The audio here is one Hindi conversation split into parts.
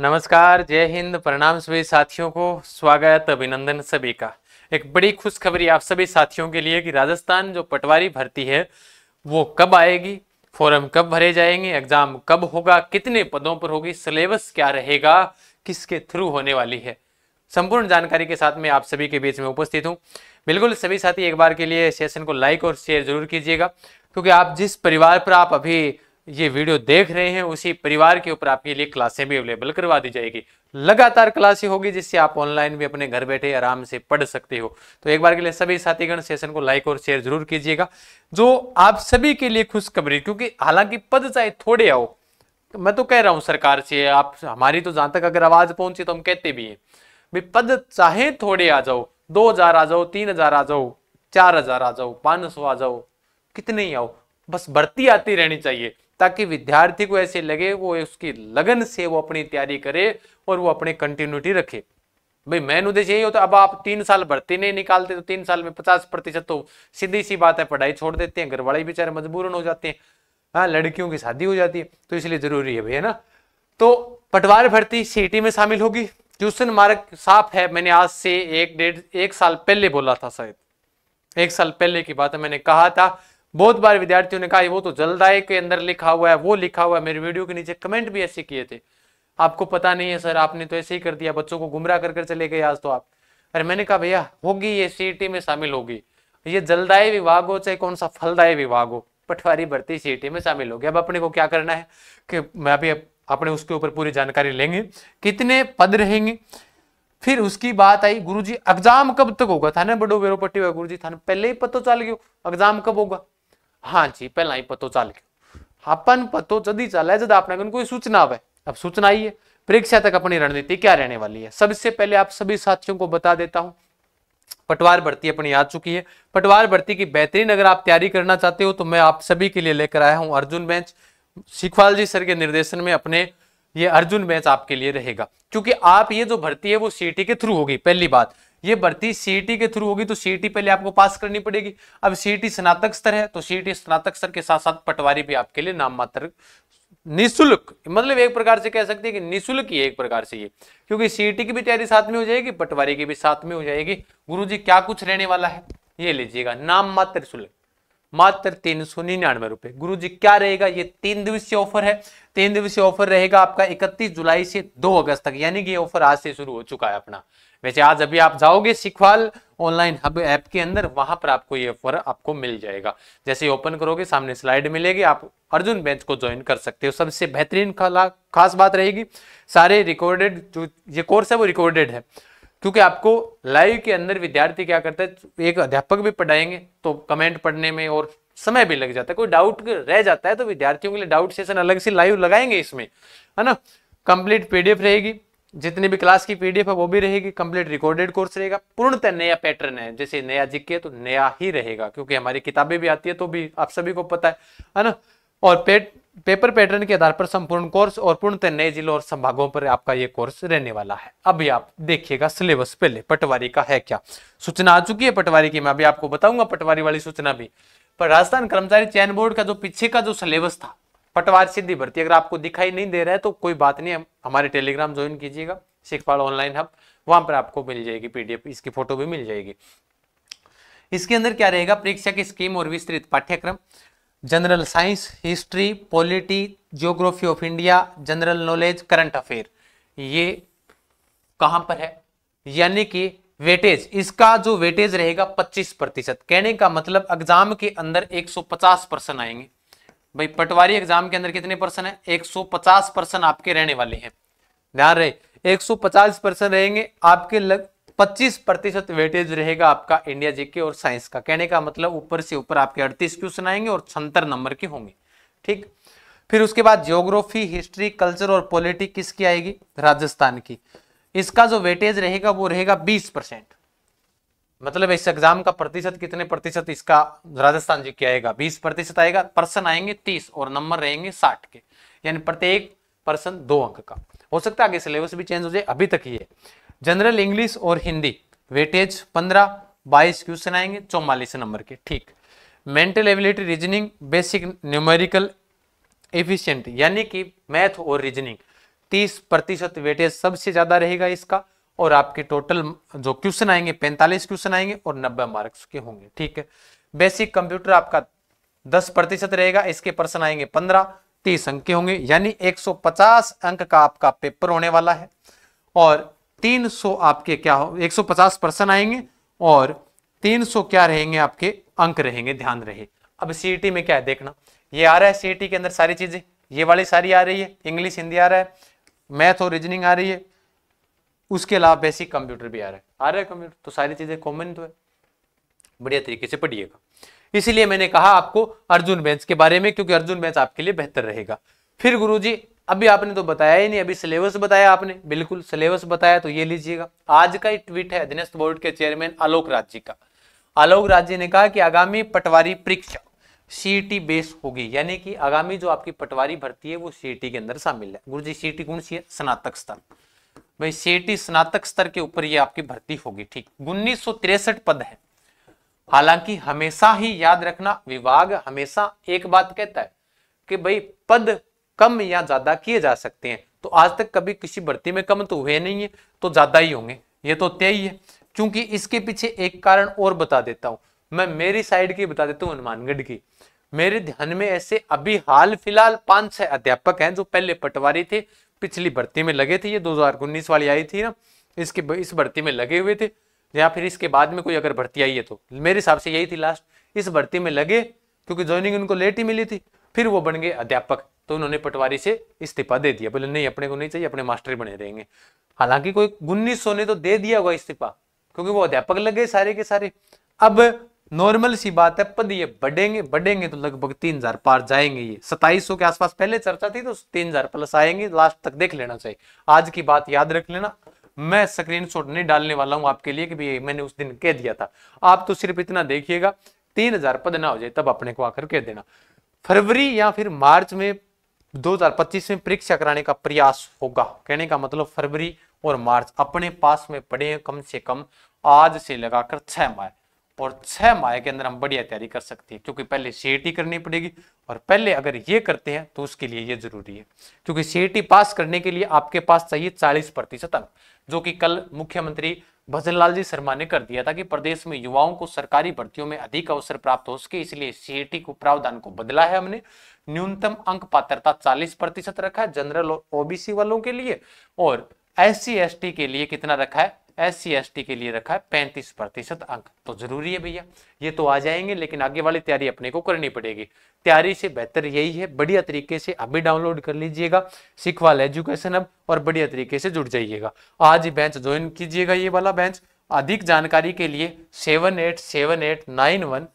नमस्कार जय हिंद प्रणाम सभी साथियों को स्वागत अभिनंदन सभी का एक बड़ी खुशखबरी आप सभी साथियों के लिए कि राजस्थान जो पटवारी भर्ती है वो कब आएगी फॉर्म कब भरे जाएंगे एग्जाम कब होगा कितने पदों पर होगी सिलेबस क्या रहेगा किसके थ्रू होने वाली है संपूर्ण जानकारी के साथ में आप सभी के बीच में उपस्थित हूँ बिल्कुल सभी साथी एक बार के लिए सेशन को लाइक और शेयर जरूर कीजिएगा क्योंकि आप जिस परिवार पर आप अभी ये वीडियो देख रहे हैं उसी परिवार के ऊपर आपके लिए क्लासें भी अवेलेबल करवा दी जाएगी लगातार क्लासें होगी जिससे आप ऑनलाइन भी अपने घर बैठे आराम से पढ़ सकते हो तो एक बार के लिए सभी साथीगण सेशन को लाइक और शेयर जरूर कीजिएगा जो आप सभी के लिए खुशखबरी क्योंकि हालांकि पद चाहे थोड़े आओ मैं तो कह रहा हूँ सरकार से आप हमारी तो जहां तक अगर आवाज पहुंची तो हम कहते भी हैं भाई पद चाहे थोड़े आ जाओ दो हजार आ जाओ तीन हजार आ जाओ चार हजार आ जाओ पाँच सौ आ जाओ कितने ही आओ बस भर्ती आती रहनी चाहिए ताकि विद्यार्थी को ऐसे लगे वो उसकी लगन से वो अपनी तैयारी करे और वो अपनी कंटिन्यूटी रखे भाई मेन उद्देश्य यही होता है अब आप तीन साल भर्ती नहीं निकालते तो तीन साल में पचास प्रतिशत तो सीधी सी बात है पढ़ाई छोड़ देते हैं घरवाले बेचारे मजबूरन हो जाते हैं हाँ लड़कियों की शादी हो जाती है तो इसलिए जरूरी है भैया ना तो पटवार भर्ती सीटी में शामिल होगी ट्यूशन मार्ग साफ है मैंने आज से एक डेढ़ एक साल पहले बोला था शायद एक साल पहले की बात है मैंने कहा था बहुत बार विद्यार्थियों ने कहा वो तो जलदाय के अंदर लिखा हुआ है वो लिखा हुआ है मेरे वीडियो के नीचे कमेंट भी ऐसे किए थे आपको पता नहीं है सर आपने तो ऐसे ही कर दिया बच्चों को गुमराह कर चले गए आज तो आप अरे मैंने कहा भैया होगी ये सी e में शामिल होगी ये जलदाय विभाग हो चाहे कौन सा फलदाय विभाग हो पटवारी भर्ती सी e में शामिल होगी अब अपने को क्या करना है कि मैं अभी अपने उसके ऊपर पूरी जानकारी लेंगे कितने पद रहेंगे फिर उसकी बात आई गुरुजी एग्जाम कब तक होगा था ना बड़ो बेरोपट्टी हुआ गुरुजी था पहले ही पता तो चल गयो एग्जाम कब होगा हाँ पहला ही पतो चल गया अपन पतो जद ही है जब अपने कोई सूचना आवे अब सूचना आई है परीक्षा तक अपनी रणनीति क्या रहने वाली है सबसे पहले आप सभी साथियों को बता देता हूं पटवार भर्ती अपनी आ चुकी है पटवार भर्ती की बेहतरीन अगर आप तैयारी करना चाहते हो तो मैं आप सभी के लिए लेकर आया हूं अर्जुन बेंच सिखवाल जी सर के निर्देशन में अपने ये अर्जुन बैच आपके लिए रहेगा क्योंकि आप ये जो भर्ती है वो सीटी के थ्रू होगी पहली बात ये भर्ती सीटी के थ्रू होगी तो सीटी पहले आपको पास करनी पड़ेगी अब सीटी स्नातक स्तर है तो सीटी स्नातक स्तर के साथ साथ पटवारी भी आपके लिए नाम मात्र निःशुल्क मतलब एक प्रकार से कह सकते हैं कि निःशुल्क ही एक प्रकार से ये क्योंकि सीटी की भी तैयारी साथ में हो जाएगी पटवारी की भी साथ में हो जाएगी गुरु जी क्या कुछ रहने वाला है ये लीजिएगा नाम मात्र शुल्क मात्र तीन सौ निन्यानवे रुपए गुरु जी क्या रहेगा ये तीन दिवसीय ऑफर है तीन दिवसीय ऑफर रहेगा आपका इकतीस जुलाई से दो अगस्त तक यानी कि ऑफर आज से शुरू हो चुका है अपना वैसे आज अभी आप जाओगे सिखवाल ऑनलाइन हब ऐप के अंदर वहां पर आपको ये ऑफर आपको मिल जाएगा जैसे ओपन करोगे सामने स्लाइड मिलेगी आप अर्जुन बैच को ज्वाइन कर सकते हो सबसे बेहतरीन खास बात रहेगी सारे रिकॉर्डेड जो ये कोर्स है वो रिकॉर्डेड है क्योंकि आपको लाइव के अंदर विद्यार्थी क्या करता है एक अध्यापक भी पढ़ाएंगे तो कमेंट पढ़ने में और समय भी लग जाता है कोई डाउट रह जाता है तो विद्यार्थियों के लिए डाउट सेशन अलग से लाइव लगाएंगे इसमें है ना कंप्लीट पीडीएफ रहेगी जितनी भी क्लास की पीडीएफ है वो भी रहेगी कंप्लीट रिकॉर्डेड कोर्स रहेगा पूर्णतः नया पैटर्न है जैसे नया जिक्के तो नया ही रहेगा क्योंकि हमारी किताबें भी आती है तो भी आप सभी को पता है है ना और पेट पेपर पैटर्न के आधार पर संपूर्ण कोर्स और पूर्णतः नए जिलों और संभागों पर आपका ये कोर्स रहने वाला है अभी आप देखिएगा सिलेबस पहले पटवारी का है क्या सूचना आ चुकी है पटवारी की मैं अभी आपको बताऊंगा पटवारी वाली सूचना भी पर राजस्थान कर्मचारी चयन बोर्ड का जो पीछे का जो सिलेबस था पटवार सीधी भर्ती अगर आपको दिखाई नहीं दे रहा है तो कोई बात नहीं हमारे टेलीग्राम ज्वाइन कीजिएगा शिखपाल ऑनलाइन हब वहां पर आपको मिल जाएगी पीडीएफ इसकी फोटो भी मिल जाएगी इसके अंदर क्या रहेगा परीक्षा की स्कीम और विस्तृत पाठ्यक्रम general science history polity geography of India general knowledge current affair ये कहां पर है यानी कि वेटेज इसका जो वेटेज रहेगा 25 प्रतिशत कहने का मतलब एग्जाम के अंदर 150 परसेंट आएंगे भाई पटवारी एग्जाम के अंदर कितने परसेंट है 150 परसेंट आपके रहने वाले हैं ध्यान रहे 150 परसेंट रहेंगे आपके लग 25 प्रतिशत वेटेज रहेगा आपका इंडिया जीके और साइंस का कहने का मतलब ऊपर से ऊपर आपके 38 क्वेश्चन आएंगे और छहत्तर नंबर के होंगे ठीक फिर उसके बाद जियोग्राफी हिस्ट्री कल्चर और पॉलिटिक किसकी आएगी राजस्थान की इसका जो वेटेज रहेगा वो रहेगा बीस परसेंट मतलब इस एग्जाम का प्रतिशत कितने प्रतिशत इसका राजस्थान जी के आएगा बीस प्रतिशत आएगा पर्सन आएंगे तीस और नंबर रहेंगे साठ के यानी प्रत्येक पर्सन दो अंक का हो सकता है आगे सिलेबस भी चेंज हो जाए अभी तक ही है जनरल इंग्लिश और हिंदी वेटेज पंद्रह बाईस क्वेश्चन आएंगे चौवालीस नंबर के ठीक mental ability reasoning basic numerical efficient यानी कि मैथ और रीजनिंग तीस प्रतिशत वेटेज सबसे ज्यादा रहेगा इसका और आपके टोटल जो क्वेश्चन आएंगे पैंतालीस क्वेश्चन आएंगे और नब्बे मार्क्स के होंगे ठीक है बेसिक कंप्यूटर आपका दस प्रतिशत रहेगा इसके पर्सन आएंगे पंद्रह तीस अंक के होंगे यानी 150 अंक का आपका पेपर होने वाला है और 300 आपके क्या हो 150 पर्सन आएंगे और 300 क्या रहेंगे आपके अंक रहेंगे ध्यान रहे अब सीईटी e में क्या है देखना ये आ रहा है सीईटी e के अंदर सारी चीजें ये वाली सारी आ रही है इंग्लिश हिंदी आ रहा है मैथ और रीजनिंग आ रही है उसके अलावा बेसिक कंप्यूटर भी आ रहा है आ रहा है कंप्यूटर तो सारी चीजें कॉमन तो है बढ़िया तरीके से पढ़िएगा इसीलिए मैंने कहा आपको अर्जुन बेंच के बारे में क्योंकि अर्जुन बेंच आपके लिए बेहतर रहेगा फिर गुरुजी अभी आपने तो बताया ही नहीं अभी सिलेबस बताया आपने बिल्कुल सिलेबस बताया तो ये लीजिएगा आज का ही ट्वीट है अधीनस्थ बोर्ड के चेयरमैन आलोक राज का आलोक राज ने कहा कि आगामी पटवारी परीक्षा सीटी बेस e होगी यानी कि आगामी जो आपकी पटवारी भर्ती है वो सीटी e के अंदर शामिल है गुरु जी टी e कौन सी है स्नातक स्तर भाई सीटी स्नातक स्तर के ऊपर ये आपकी भर्ती होगी ठीक उन्नीस पद है हालांकि हमेशा ही याद रखना विभाग हमेशा एक बात कहता है कि भाई पद कम या ज्यादा किए जा सकते हैं तो आज तक कभी किसी भर्ती में कम तो हुए नहीं है तो ज्यादा ही होंगे ये तो तय ही है क्योंकि इसके पीछे एक कारण और बता देता हूँ मैं मेरी साइड की बता देता हूँ हनुमानगढ़ की मेरे ध्यान में ऐसे अभी हाल फिलहाल पांच छह अध्यापक हैं जो पहले पटवारी थे पिछली भर्ती में लगे थे ये दो वाली आई थी ना इसके इस भर्ती में लगे हुए थे या फिर इसके बाद में कोई अगर भर्ती आई है तो मेरे हिसाब से यही थी लास्ट इस भर्ती में लगे क्योंकि ज्वाइनिंग उनको लेट ही मिली थी फिर वो बन गए अध्यापक तो उन्होंने पटवारी से इस्तीफा दे दिया बोले नहीं अपने को नहीं चाहिए अपने मास्टर बने रहेंगे हालांकि कोई उन्नीस सौ ने तो दे दिया हुआ इस्तीफा क्योंकि वो अध्यापक लग गए सारे के सारे अब नॉर्मल सी बात है पद ये बढ़ेंगे बढ़ेंगे तो लगभग तीन हजार पार जाएंगे ये सताइस सौ के आसपास पहले चर्चा थी तो तीन हजार प्लस आएंगे लास्ट तक देख लेना चाहिए आज की बात याद रख लेना मैं स्क्रीन शॉट नहीं डालने वाला हूं आपके लिए कि भी मैंने उस दिन कह दिया था आप तो सिर्फ इतना देखिएगा तीन हजार पद ना हो जाए तब अपने को आकर कह देना फरवरी या फिर मार्च में 2025 में परीक्षा कराने का प्रयास होगा कहने का मतलब फरवरी और मार्च अपने पास में पड़े हैं कम से कम आज से लगाकर छह माह और छह माह के अंदर हम बढ़िया तैयारी कर सकते हैं क्योंकि पहले सीईटी e करनी पड़ेगी और पहले अगर ये करते हैं तो उसके लिए ये जरूरी है क्योंकि सीईटी e पास करने के लिए आपके पास चाहिए चालीस प्रतिशत अंक जो कि कल मुख्यमंत्री भजन लाल जी शर्मा ने कर दिया था कि प्रदेश में युवाओं को सरकारी भर्तियों में अधिक अवसर प्राप्त हो सके इसलिए सीएटी को प्रावधान को बदला है हमने न्यूनतम अंक पात्रता 40 प्रतिशत रखा है जनरल और ओबीसी वालों के लिए और एस सी के लिए कितना रखा है एस सी एस टी के लिए रखा है पैंतीस प्रतिशत अंक तो जरूरी है भैया ये तो आ जाएंगे लेकिन आगे वाली तैयारी अपने को करनी पड़ेगी तैयारी से बेहतर यही है बढ़िया तरीके से अभी डाउनलोड कर लीजिएगा सिखवाल एजुकेशन अब और बढ़िया तरीके से जुड़ जाइएगा आज बेंच ज्वाइन कीजिएगा ये वाला बेंच अधिक जानकारी के लिए seven eight seven eight nine one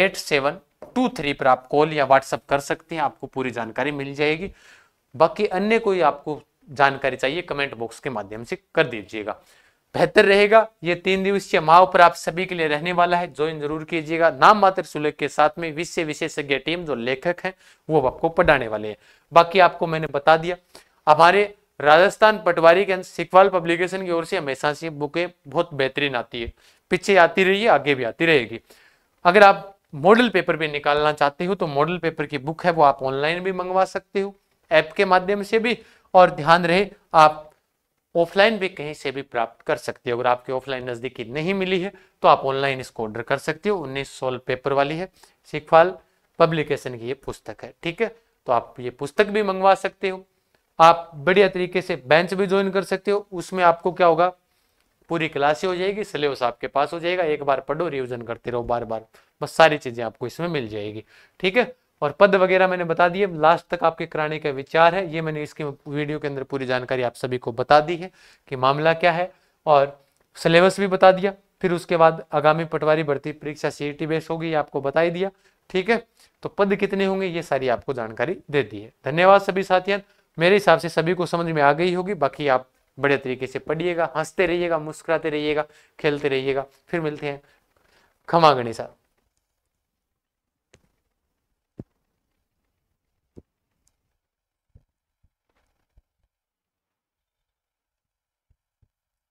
eight seven two three पर आप कॉल या व्हाट्सअप कर सकते हैं आपको पूरी जानकारी मिल जाएगी बाकी अन्य कोई आपको जानकारी चाहिए कमेंट बॉक्स के माध्यम से कर दीजिएगा बेहतर रहेगा ये तीन दिवसीय पर आप सभी के लिए रहने वाला है ज्वाइन जरूर कीजिएगा नाम मात्र सुलेख के साथ में विषय विशेषज्ञ टीम जो लेखक हैं वो आपको पढ़ाने वाले हैं बाकी आपको मैंने बता दिया हमारे राजस्थान पटवारी के सिकवाल पब्लिकेशन की ओर से हमेशा से बुकें बहुत बेहतरीन आती है पीछे आती रही है आगे भी आती रहेगी अगर आप मॉडल पेपर भी निकालना चाहते हो तो मॉडल पेपर की बुक है वो आप ऑनलाइन भी मंगवा सकते हो ऐप के माध्यम से भी और ध्यान रहे आप ऑफलाइन भी कहीं से भी प्राप्त कर सकते हो अगर आपके ऑफलाइन नज़दीकी नहीं मिली है तो आप ऑनलाइन इसको ऑर्डर कर सकते हो उन्नीस सोल पेपर वाली है सिखवाल पब्लिकेशन की ये पुस्तक है ठीक है तो आप ये पुस्तक भी मंगवा सकते हो आप बढ़िया तरीके से बेंच भी ज्वाइन कर सकते हो उसमें आपको क्या होगा पूरी क्लास ही हो जाएगी सिलेबस आपके पास हो जाएगा एक बार पढ़ो रिविजन करते रहो बार बार बस सारी चीजें आपको इसमें मिल जाएगी ठीक है और पद वगैरह मैंने बता दिए लास्ट तक आपके कराने का विचार है ये मैंने इसके वीडियो के अंदर पूरी जानकारी आप सभी को बता दी है कि मामला क्या है और सिलेबस भी बता दिया फिर उसके बाद आगामी पटवारी भर्ती परीक्षा सी बेस होगी आपको बता ही दिया ठीक है तो पद कितने होंगे ये सारी आपको जानकारी दे दी है धन्यवाद सभी साथियों मेरे हिसाब से सभी को समझ में आ गई होगी बाकी आप बड़े तरीके से पढ़िएगा हंसते रहिएगा मुस्कुराते रहिएगा खेलते रहिएगा फिर मिलते हैं खमा साहब